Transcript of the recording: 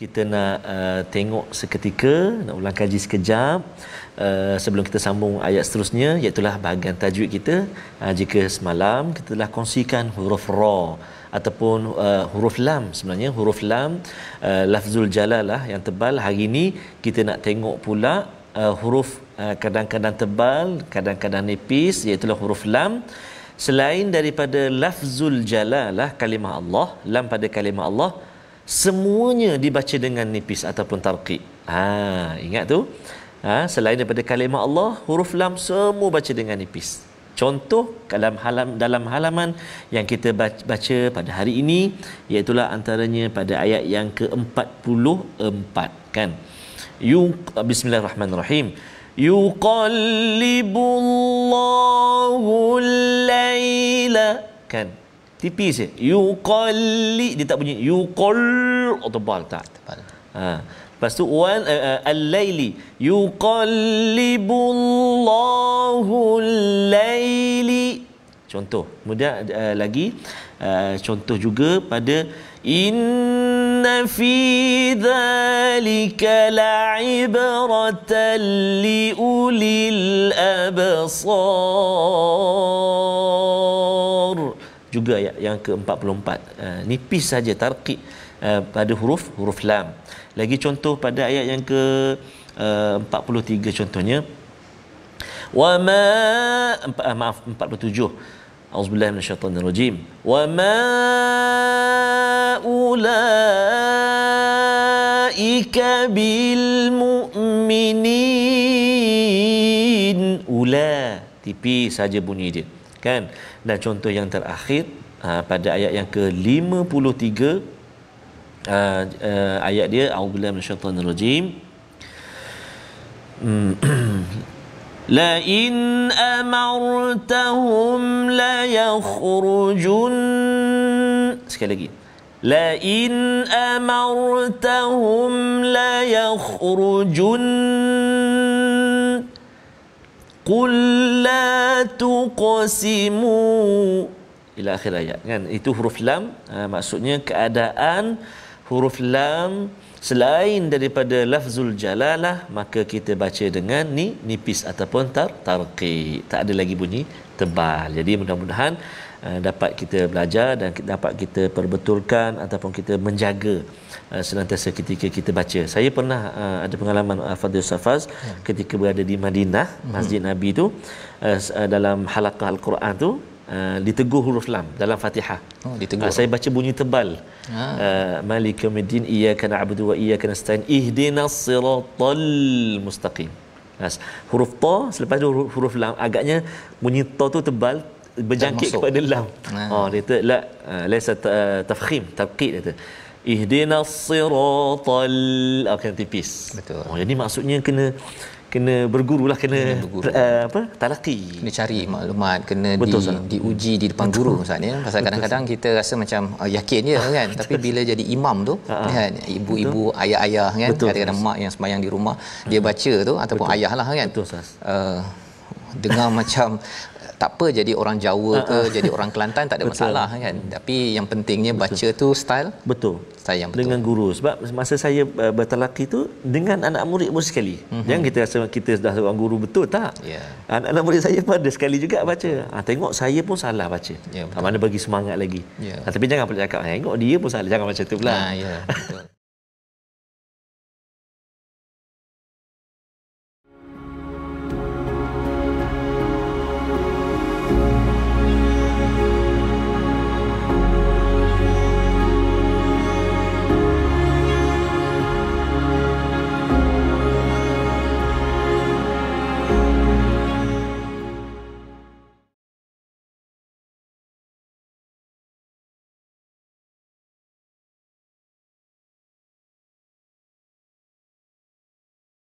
kita nak uh, tengok seketika nak ulang kaji sekejap uh, sebelum kita sambung ayat seterusnya iaitu bahagian tajwid kita uh, jika semalam kita telah kongsikan huruf ra ataupun uh, huruf lam sebenarnya huruf lam uh, lafzul jalalah yang tebal hari ini kita nak tengok pula uh, huruf uh, kadang-kadang tebal kadang-kadang nipis iaitu huruf lam selain daripada lafzul jalalah kalimah Allah lam pada kalimah Allah semuanya dibaca dengan nipis ataupun tarqiq ha ingat tu ha selain daripada kalimah Allah huruf lam semua baca dengan nipis contoh dalam halam dalam halaman yang kita baca pada hari ini iaitu antaranya pada ayat yang ke-44 kan yuk bismillahirrahmanirrahim yuqallibullahu laila kan tipis you Yuqalli dia tak bunyi yuqall oh, tebal tak? Tebal. Ha. Lepas tu wan uh, eh, uh, eh, al-laili yuqallibullahu al-laili. Contoh. mudah eh, uh, lagi uh, contoh juga pada inna fi dhalika la'ibratan li ulil absar juga ayat yang ke-44 uh, ah, nipis saja tarqiq uh, ah, pada huruf huruf lam lagi contoh pada ayat yang ke ah, uh, 43 contohnya wa ma uh, maaf 47 auzubillahi minasyaitanir rajim wa ma ulaika bil mu'minin ula tipis saja bunyi dia kan dan contoh yang terakhir ha, pada ayat yang ke-53 uh, uh, ayat dia a'udzubillahi minasyaitanir rajim hmm. la in amartahum la yakhrujun sekali lagi la in amartahum la yakhrujun قل لا تقسموا الى اخر ayat kan itu huruf lam uh, maksudnya keadaan huruf lam selain daripada lafzul jalalah maka kita baca dengan ni nipis ataupun tar tarqi tak ada lagi bunyi tebal jadi mudah-mudahan eh, dapat kita belajar dan dapat kita perbetulkan ataupun kita menjaga uh, senantiasa ketika kita baca saya pernah eh, ada pengalaman uh, Fadil Safaz hmm. ketika berada di Madinah hmm. Masjid Nabi tu dalam halaqah al-Quran tu Eh, diteguh huruf lam dalam Fatihah. Oh, Uh, saya baca bunyi tebal. Ha. Ah. Uh, eh, Malikumuddin iyyaka na'budu wa iyyaka nasta'in ihdinas siratal mustaqim. As, huruf ta selepas itu huruf, huruf lam agaknya bunyi ta tu tebal berjangkit kepada lam. Ha. Oh, dia kata la uh, eh, laysa uh, tafkhim, taqid dia kata ihdinas siratal akan ah, okay, tipis betul oh, jadi maksudnya kena kena bergurulah kena, kena berguru. uh, apa talaqi kena cari maklumat kena betul, di, diuji di depan betul. guru ustaz ya pasal betul. kadang-kadang kita rasa macam uh, yakin je kan betul. tapi bila jadi imam tu uh-huh. kan ibu-ibu betul. ayah-ayah kan betul, kadang-kadang betul. mak yang sembahyang di rumah ha. dia baca tu ataupun betul. ayahlah kan betul ustaz uh, dengar macam tak apa jadi orang Jawa ke uh, uh. jadi orang Kelantan tak ada betul. masalah kan tapi yang pentingnya baca tu style betul style yang betul dengan guru sebab masa saya uh, eh, bertalaki tu dengan anak murid pun sekali mm-hmm. yang kita rasa kita sudah seorang guru betul tak yeah. anak-anak murid saya pun ada sekali juga baca ha, tengok saya pun salah baca yeah, ya, mana bagi semangat lagi yeah. Ya. ha, tapi jangan pelik cakap eh, tengok dia pun salah jangan macam tu pula ha, yeah, ya, betul